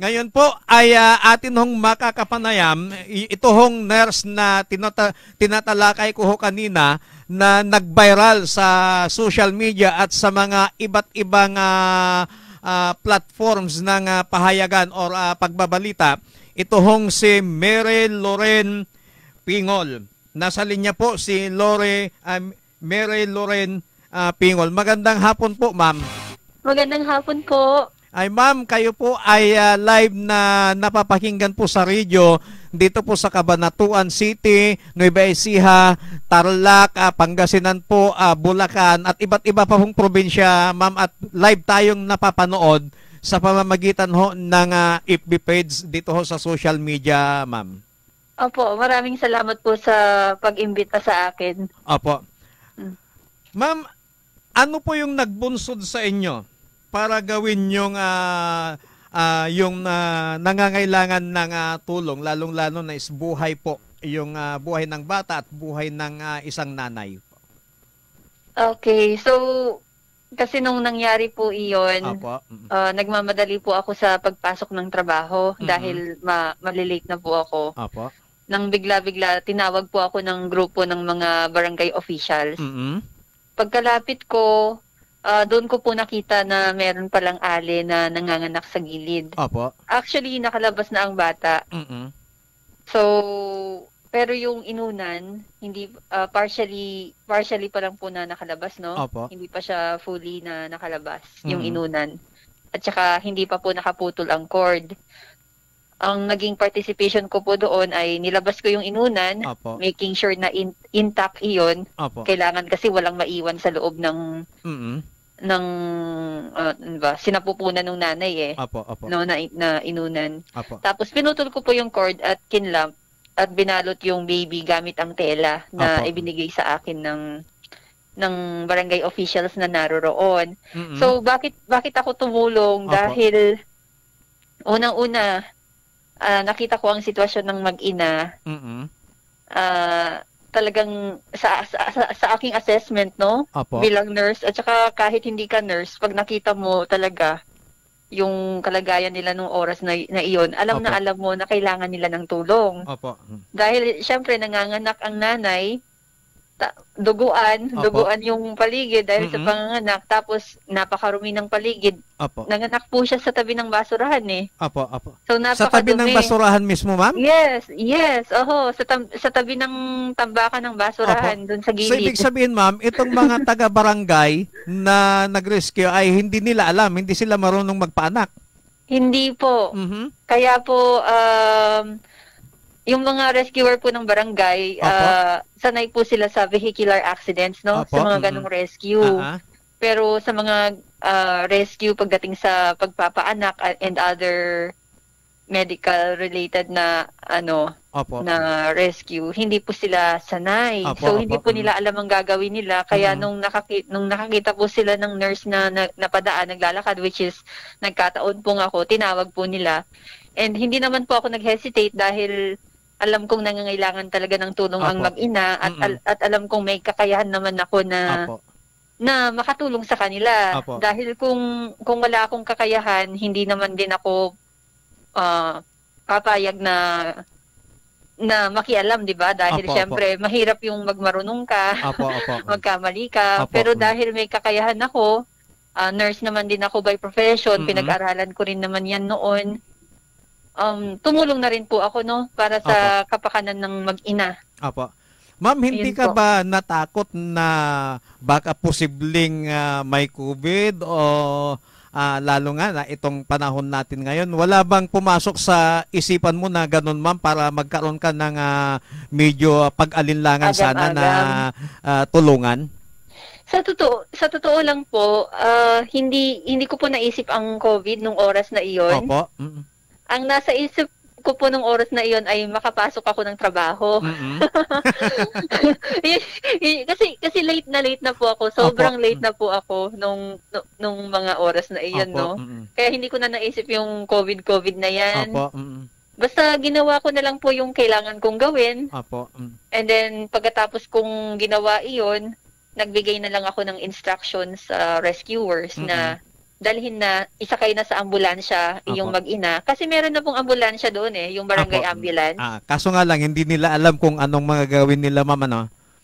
Ngayon po ay uh, atin hong makakapanayam ito hong nurse na tinata- tinatalakay ko ho kanina na nag-viral sa social media at sa mga iba't ibang uh, uh, platforms ng uh, pahayagan or uh, pagbabalita. Ito hong si Mary Loren Pingol. Nasa linya po si Lore, um, Mary Loren uh, Pingol. Magandang hapon po, ma'am. Magandang hapon po. Ay ma'am, kayo po ay uh, live na napapakinggan po sa radio dito po sa Cabanatuan City, Nueva Ecija, Tarlac, uh, Pangasinan po, uh, Bulacan at iba't iba pa pong probinsya ma'am at live tayong napapanood sa pamamagitan ho ng uh, FB page dito ho sa social media ma'am. Opo, maraming salamat po sa pag-imbita sa akin. Opo. Ma'am, ano po yung nagbunsod sa inyo para gawin yung uh, uh, yung uh, nangangailangan ng uh, tulong lalong-lalo na is buhay po yung uh, buhay ng bata at buhay ng uh, isang nanay. Okay, so kasi nung nangyari po iyon, uh, nagmamadali po ako sa pagpasok ng trabaho mm-hmm. dahil ma- malilate na po ako. Apo. Nang bigla-bigla, tinawag po ako ng grupo ng mga barangay officials. Mm-hmm. Pagkalapit ko, uh, doon ko po nakita na meron palang ali na nanganganak sa gilid. Opo. Actually, nakalabas na ang bata. Mm-mm. So, pero yung inunan, hindi uh, partially partially pa lang po na nakalabas, no? Opo. Hindi pa siya fully na nakalabas mm-hmm. yung inunan. At saka hindi pa po nakaputol ang cord ang naging participation ko po doon ay nilabas ko yung inunan, Opo. making sure na in- intact iyon. Opo. Kailangan kasi walang maiwan sa loob ng Mm-mm. ng uh, ano ba, sinapupunan ng nanay eh. Opo, opo. No, na, na inunan. Opo. Tapos pinutol ko po yung cord at kinlamp at binalot yung baby gamit ang tela na Opo. ibinigay sa akin ng ng barangay officials na naroroon. Mm-mm. So bakit bakit ako tumulong Opo. dahil unang-una uh, nakita ko ang sitwasyon ng mag-ina. Mm-hmm. Uh, talagang sa, sa, sa, sa aking assessment, no? Apo. Bilang nurse, at saka kahit hindi ka nurse, pag nakita mo talaga yung kalagayan nila nung oras na, na iyon, alam Apo. na alam mo na kailangan nila ng tulong. Apo. Dahil, syempre, nanganganak ang nanay, ta- duguan, Opo. duguan yung paligid dahil Mm-mm. sa panganganak. Tapos napakarumi ng paligid. Opo. Nanganak po siya sa tabi ng basurahan eh. Opo, opo. So, Sa tabi ng basurahan mismo, ma'am? Yes, yes. Oho, sa, tam- sa tabi ng tambakan ng basurahan doon sa gilid. So, ibig sabihin, ma'am, itong mga taga-barangay na nag-rescue ay hindi nila alam, hindi sila marunong magpaanak. Hindi po. Mm-hmm. Kaya po, um, yung mga rescuer po ng barangay, uh, sanay po sila sa vehicular accidents, no? Opo. Sa mga ganong mm-hmm. rescue. Uh-huh. Pero sa mga uh, rescue pagdating sa pagpapaanak and other medical related na ano opo. na rescue hindi po sila sanay opo, so opo. hindi po nila alam ang gagawin nila kaya uh-huh. nung nakakita nung nakakita po sila ng nurse na, na napadaan naglalakad which is nagkataon po nga ako tinawag po nila and hindi naman po ako nag-hesitate dahil alam kong nangangailangan talaga ng tulong Apo. ang mag-ina at, al, at alam kong may kakayahan naman ako na Apo. na makatulong sa kanila Apo. dahil kung kung wala akong kakayahan hindi naman din ako uh, papayag na na makialam, 'di ba? Dahil apo, syempre apo. mahirap yung magmarunong ka, apo, apo. magkamali ka, apo. pero dahil may kakayahan ako, uh, nurse naman din ako by profession, mm-hmm. pinag-aralan ko rin naman 'yan noon um, tumulong na rin po ako no para sa Opo. kapakanan ng mag-ina. Apo. Ma'am, hindi ka ba natakot na baka posibleng ah, may COVID o ah, lalo nga na itong panahon natin ngayon? Wala bang pumasok sa isipan mo na ganun ma'am para magkaroon ka ng ah, medyo pag-alinlangan sana na ah, tulungan? Sa totoo, sa totoo lang po, ah, hindi hindi ko po naisip ang COVID nung oras na iyon. Opo. Mm-mm ang nasa isip ko po nung oras na iyon ay makapasok ako ng trabaho. Mm-hmm. kasi kasi late na late na po ako. Sobrang Opo. late mm. na po ako nung nung mga oras na iyon, no. Mm-hmm. Kaya hindi ko na naisip yung COVID COVID na 'yan. Opo. Mm-hmm. Basta ginawa ko na lang po yung kailangan kong gawin. Apo. Mm. And then pagkatapos kong ginawa iyon, nagbigay na lang ako ng instructions sa rescuers mm-hmm. na dalhin na, isakay na sa ambulansya Apo. yung mag-ina. Kasi meron na pong ambulansya doon eh, yung barangay Apo. ambulance. Ah, kaso nga lang, hindi nila alam kung anong mga gawin nila, ma'am, ano?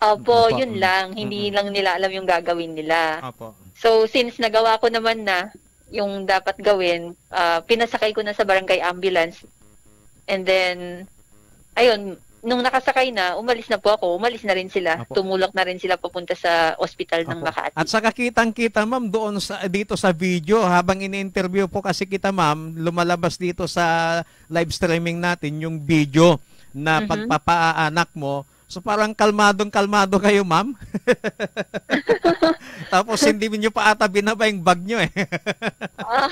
Opo, yun lang. Hindi mm-hmm. lang nila alam yung gagawin nila. Opo. So, since nagawa ko naman na yung dapat gawin, uh, pinasakay ko na sa barangay ambulance. And then, ayun, nung nakasakay na, umalis na po ako. Umalis na rin sila. Apo. Tumulak na rin sila papunta sa ospital ng Makati. At sa kakitang kita ma'am doon sa, dito sa video habang ini-interview po kasi kita ma'am, lumalabas dito sa live streaming natin yung video na mm-hmm. pagpapaanak mo. So parang kalmadong-kalmado kayo, ma'am. Tapos hindi niyo pa ata binaba yung bag niyo eh. uh,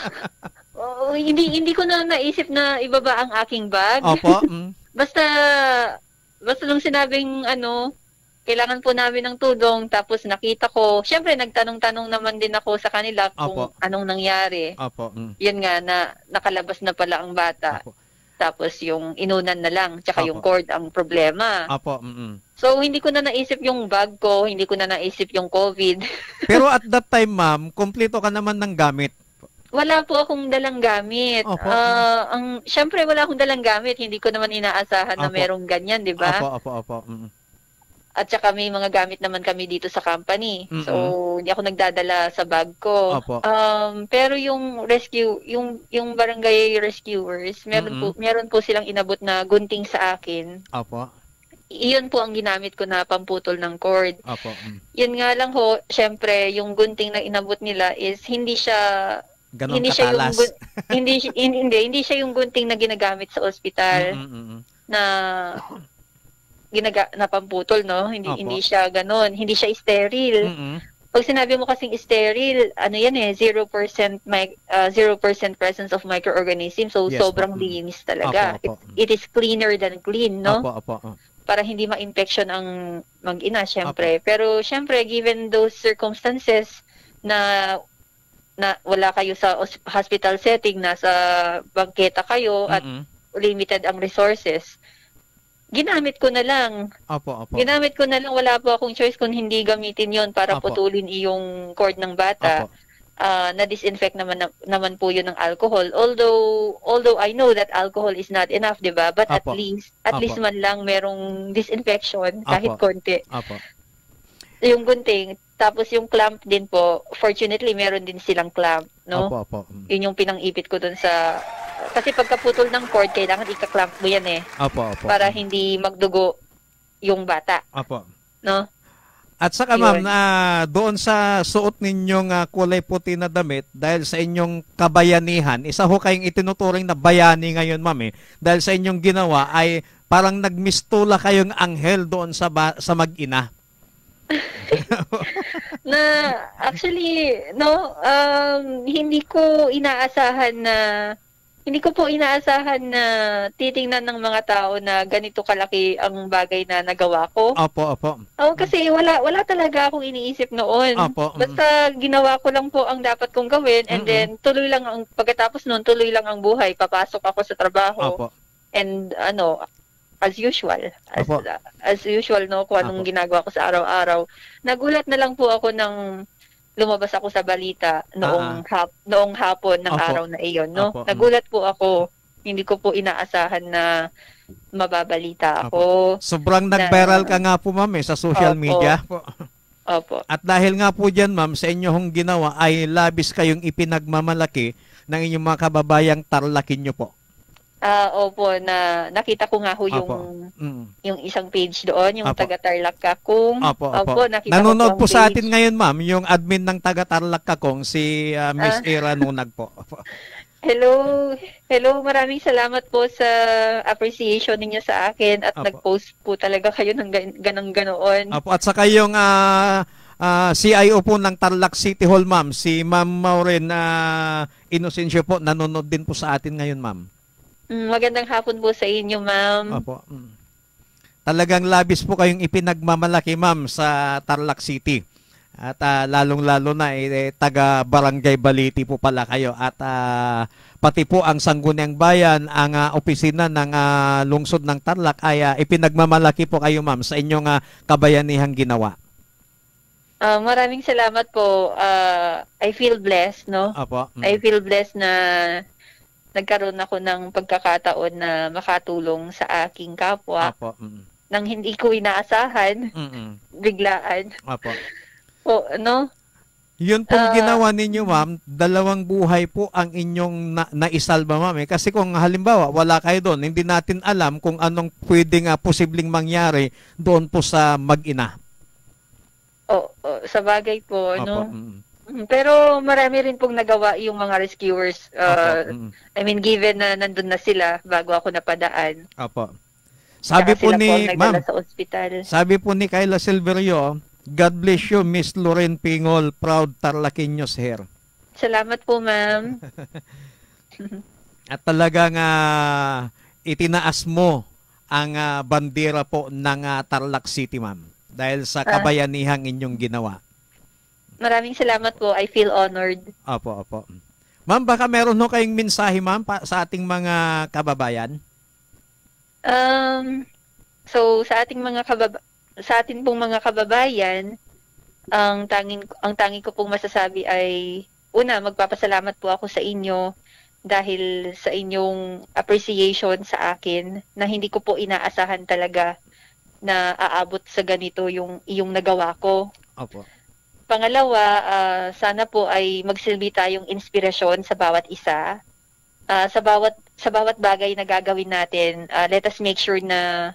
oh, hindi hindi ko na naisip na ibaba ang aking bag. Opo. Mm basta, basta nung sinabing ano, kailangan po namin ng tulong, tapos nakita ko, syempre nagtanong-tanong naman din ako sa kanila kung Apo. anong nangyari. Apo. Mm. Yun nga, na, nakalabas na pala ang bata. Apo. Tapos yung inunan na lang, tsaka Apo. yung cord ang problema. Apo. Mm-mm. So, hindi ko na naisip yung bag ko, hindi ko na naisip yung COVID. Pero at that time, ma'am, kumpleto ka naman ng gamit. Wala po akong dalang gamit. Opo. Uh, ang, syempre, wala akong dalang gamit. Hindi ko naman inaasahan opo. na merong ganyan, di ba? Opo, opo, opo. Mm-mm. At saka may mga gamit naman kami dito sa company. Mm-mm. So, hindi ako nagdadala sa bag ko. Opo. Um, pero yung rescue, yung yung barangay rescuers, meron Mm-mm. po meron po silang inabot na gunting sa akin. Opo. Iyon po ang ginamit ko na pamputol ng cord. Opo. Mm. Yun nga lang ho, syempre, yung gunting na inabot nila is hindi siya Ganon hindi katalas. Siya yung, hindi, hindi, hindi siya yung gunting na ginagamit sa ospital mm, mm, mm, mm. na ginaga, napamputol, no? Hindi, Opo. hindi siya ganon. Hindi siya sterile. Mm-mm. Pag sinabi mo kasing sterile, ano yan eh, 0% my uh, 0% presence of microorganism. So, yes, sobrang po. Mm. linis talaga. Opo, opo. It, it is cleaner than clean, no? opo. opo. Para hindi ma-infection ang mag-ina, syempre. Opo. Pero, syempre, given those circumstances na na wala kayo sa hospital setting, nasa bangketa kayo at mm-hmm. limited ang resources. Ginamit ko na lang. Opo, opo. Ginamit ko na lang. Wala po akong choice kung hindi gamitin yon para opo. putulin iyong cord ng bata. Uh, na-disinfect naman na, naman po yun ng alcohol. Although although I know that alcohol is not enough, diba But Apo. at least at Apo. least man lang merong disinfection kahit Apo. konti. opo Yung gunting, tapos yung clamp din po, fortunately meron din silang clamp, no? Opo, opo. Mm. Yun yung pinang-ipit ko dun sa kasi pagkaputol ng cord, kailangan ika-clamp mo yan eh. Opo, opo. Para hindi magdugo yung bata. Opo. No? At saka ma'am, uh, doon sa suot ninyong uh, kulay puti na damit dahil sa inyong kabayanihan, isa ho kayong itinuturing na bayani ngayon ma'am eh. Dahil sa inyong ginawa ay parang nagmistula kayong anghel doon sa ba- sa mag-ina. na actually no um, hindi ko inaasahan na hindi ko po inaasahan na titingnan ng mga tao na ganito kalaki ang bagay na nagawa ko. Opo, opo. Oo, oh, kasi wala wala talaga akong iniisip noon. Opo. Mm. Basta ginawa ko lang po ang dapat kong gawin and Mm-mm. then tuloy lang ang pagkatapos noon tuloy lang ang buhay. Papasok ako sa trabaho. Opo. And ano, as usual. As, as usual, no, kung anong Apo. ginagawa ko sa araw-araw. Nagulat na lang po ako ng lumabas ako sa balita noong, ah. ah. hap, noong hapon ng Apo. araw na iyon. No? Apo. Nagulat po ako. Hindi ko po inaasahan na mababalita ako. Apo. Sobrang na, nag-viral ka nga po, ma'am, eh, sa social Apo. media. Apo. Opo. At dahil nga po dyan, ma'am, sa inyo hong ginawa ay labis kayong ipinagmamalaki ng inyong mga kababayang tarlakin nyo po. Ah, uh, opo, na nakita ko nga ho yung mm. yung isang page doon, yung opo. taga Tarlac Kakong. Opo, opo. opo nakita Nanonood po, po sa atin ngayon, ma'am, yung admin ng taga Tarlac Kakong si uh, Miss uh, Era Nunag po. Hello. Hello, maraming salamat po sa appreciation ninyo sa akin at Apo. nag-post po talaga kayo ng ganang ganoon. Apo, at saka yung uh, ah, uh, CIO po ng Tarlac City Hall, ma'am, si Ma'am Maureen uh, Inocencio po, nanonood din po sa atin ngayon, ma'am. Mm, magandang hapon po sa inyo, ma'am. Opo. Mm. Talagang labis po kayong ipinagmamalaki, ma'am, sa Tarlac City. At uh, lalong-lalo na eh, eh, taga Barangay Baliti po pala kayo at uh, pati po ang Sangguniang Bayan, ang uh, opisina ng uh, lungsod ng Tarlac ay uh, ipinagmamalaki po kayo, ma'am, sa inyong uh, kabayanihang ginawa. Uh, maraming salamat po. Uh, I feel blessed, no? Opo. Mm. I feel blessed na nagkaroon ako ng pagkakataon na makatulong sa aking kapwa. Apo. Mm-mm. Nang hindi ko inaasahan, Mm-mm. biglaan. Apo. O, no? Yun pong uh, ginawa ninyo, ma'am, dalawang buhay po ang inyong na- naisalba, ma'am. Eh. Kasi kung halimbawa, wala kayo doon, hindi natin alam kung anong pwede nga posibleng mangyari doon po sa mag-ina. O, oh, oh, sa bagay po, Opo, no? Mm-mm. Mm, pero marami rin pong nagawa yung mga rescuers. Uh, Apo. Mm. I mean, given na nandun na sila bago ako napadaan. Apo. Sabi po ni, ma'am, sa ospital. sabi po ni Kayla Silverio, God bless you, Miss Lorraine Pingol, proud Tarlaqueños here. Salamat po, ma'am. At talagang uh, itinaas mo ang uh, bandera po ng uh, Tarlac City, ma'am, dahil sa kabayanihang inyong ginawa. Maraming salamat po. I feel honored. Opo, opo. Ma'am, baka meron no kayong mensahe, ma'am, pa- sa ating mga kababayan? Um, so, sa ating mga kabab sa ating pong mga kababayan, ang tanging ang tangi ko pong masasabi ay una magpapasalamat po ako sa inyo dahil sa inyong appreciation sa akin na hindi ko po inaasahan talaga na aabot sa ganito yung iyong nagawa ko. Opo. Pangalawa, uh, sana po ay magsilbi tayong inspirasyon sa bawat isa. Uh, sa bawat sa bawat bagay na gagawin natin, uh, let us make sure na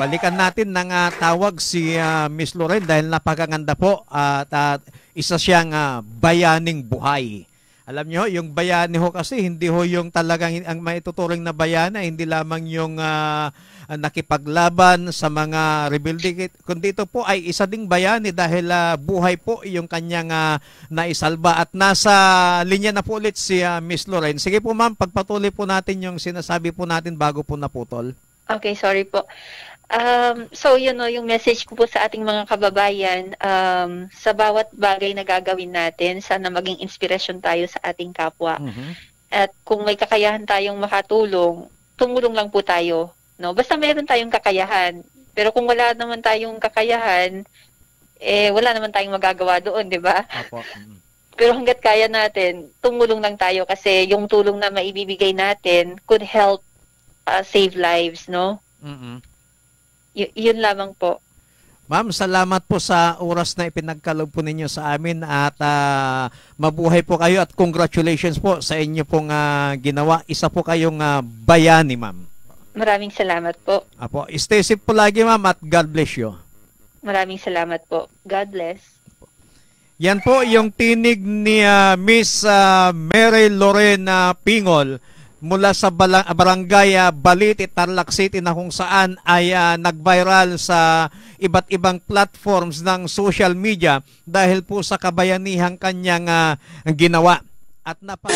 Balikan natin ng uh, tawag si uh, Miss Loren dahil napakaganda po uh, at uh, isa siyang uh, bayaning buhay. Alam nyo, yung bayani ho kasi, hindi ho yung talagang ang maituturing na bayana, hindi lamang yung uh, nakipaglaban sa mga rebelde, kundi ito po ay isa ding bayani dahil uh, buhay po yung kanyang uh, naisalba. At nasa linya na po ulit si uh, Miss Lorraine. Sige po ma'am, pagpatuloy po natin yung sinasabi po natin bago po naputol. Okay, sorry po. Um, so, yun know, yung message ko po sa ating mga kababayan, um, sa bawat bagay na gagawin natin, sana maging inspirasyon tayo sa ating kapwa. Mm-hmm. At kung may kakayahan tayong makatulong, tumulong lang po tayo. No? Basta meron tayong kakayahan. Pero kung wala naman tayong kakayahan, eh, wala naman tayong magagawa doon, di ba? Mm-hmm. Pero hanggat kaya natin, tumulong lang tayo kasi yung tulong na maibibigay natin could help uh, save lives, no? Mm-hmm. Y- yun lamang po. Ma'am, salamat po sa oras na ipinagkaloob po ninyo sa amin at uh, mabuhay po kayo at congratulations po sa inyo pong uh, ginawa. Isa po kayong uh, bayani, ma'am. Maraming salamat po. Apo, stay safe po lagi, ma'am, at God bless you. Maraming salamat po. God bless. Yan po yung tinig ni uh, Miss uh, Mary Lorena Pingol mula sa barangay uh, Baliti, Tarlac City na kung saan ay uh, nag-viral sa iba't ibang platforms ng social media dahil po sa kabayanihang kanyang uh, ginawa. At napa...